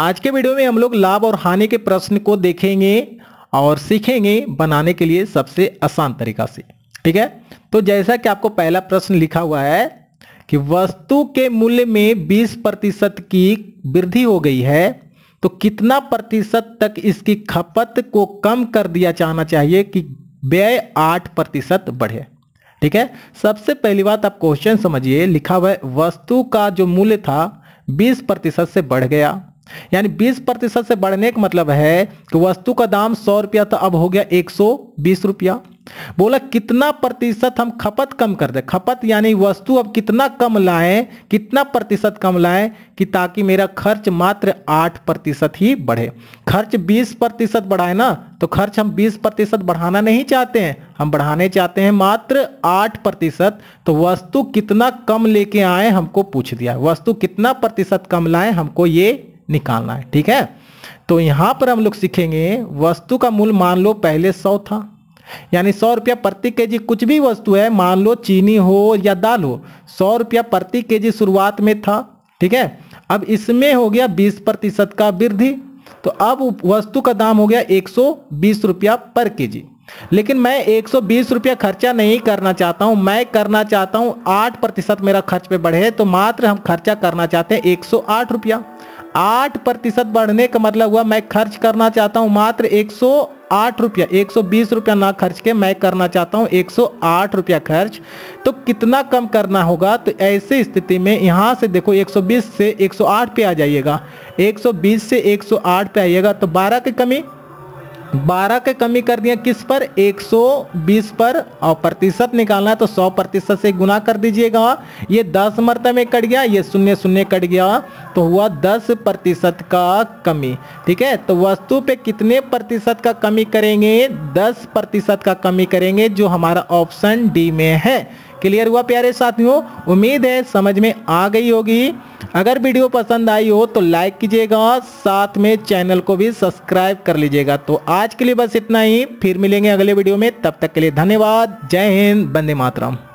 आज के वीडियो में हम लोग लाभ और हानि के प्रश्न को देखेंगे और सीखेंगे बनाने के लिए सबसे आसान तरीका से ठीक है तो जैसा कि आपको पहला प्रश्न लिखा हुआ है कि वस्तु के मूल्य में 20 प्रतिशत की वृद्धि हो गई है तो कितना प्रतिशत तक इसकी खपत को कम कर दिया जाना चाहिए कि व्यय आठ प्रतिशत बढ़े ठीक है सबसे पहली बात आप क्वेश्चन समझिए लिखा हुआ है वस्तु का जो मूल्य था 20 प्रतिशत से बढ़ गया यानी 20 प्रतिशत से बढ़ने का मतलब है कि वस्तु का दाम सौ रुपया तो अब हो गया एक रुपया बोला कितना प्रतिशत हम खपत कम कर दे खपत यानी वस्तु अब कितना कम लाएं कितना प्रतिशत कम लाएं कि ताकि मेरा खर्च मात्र आठ प्रतिशत ही बढ़े खर्च बीस प्रतिशत बढ़ाए ना तो खर्च हम बीस प्रतिशत बढ़ाना नहीं चाहते हैं हम बढ़ाने चाहते हैं मात्र आठ प्रतिशत तो वस्तु कितना कम लेके आए हमको पूछ दिया वस्तु कितना प्रतिशत कम लाए हमको ये निकालना है ठीक है तो यहाँ पर हम लोग सीखेंगे वस्तु का मूल मान लो पहले सौ था यानी सौ रुपया प्रति जी कुछ भी वस्तु है मान लो चीनी हो या दाल हो सौ रुपया प्रति जी शुरुआत में था ठीक है अब इसमें हो गया बीस प्रतिशत का वृद्धि तो अब वस्तु का दाम हो गया एक सौ बीस रुपया पर के जी लेकिन मैं एक सौ बीस रुपया खर्चा नहीं करना चाहता हूँ मैं करना चाहता हूँ आठ प्रतिशत मेरा खर्च पे बढ़े तो मात्र हम खर्चा करना चाहते हैं एक सौ आठ रुपया आठ प्रतिशत बढ़ने का मतलब हुआ मैं खर्च करना चाहता हूँ मात्र एक सौ आठ रुपया एक सौ बीस रुपया ना खर्च के मैं करना चाहता हूँ एक सौ आठ रुपया खर्च तो कितना कम करना होगा तो ऐसे स्थिति में यहाँ से देखो एक सौ बीस से एक सौ आठ पे आ जाइएगा एक सौ बीस से एक सौ आठ पे आइएगा तो बारह की कमी बारह के कमी कर दिया किस पर 120 पर और प्रतिशत निकालना है तो 100 प्रतिशत से गुना कर दीजिएगा ये 10 मरतब में कट गया ये शून्य शून्य कट गया तो हुआ 10 प्रतिशत का कमी ठीक है तो वस्तु पे कितने प्रतिशत का कमी करेंगे 10 प्रतिशत का कमी करेंगे जो हमारा ऑप्शन डी में है क्लियर हुआ प्यारे साथियों उम्मीद है समझ में आ गई होगी अगर वीडियो पसंद आई हो तो लाइक कीजिएगा साथ में चैनल को भी सब्सक्राइब कर लीजिएगा तो आज के लिए बस इतना ही फिर मिलेंगे अगले वीडियो में तब तक के लिए धन्यवाद जय हिंद बंदे मातरम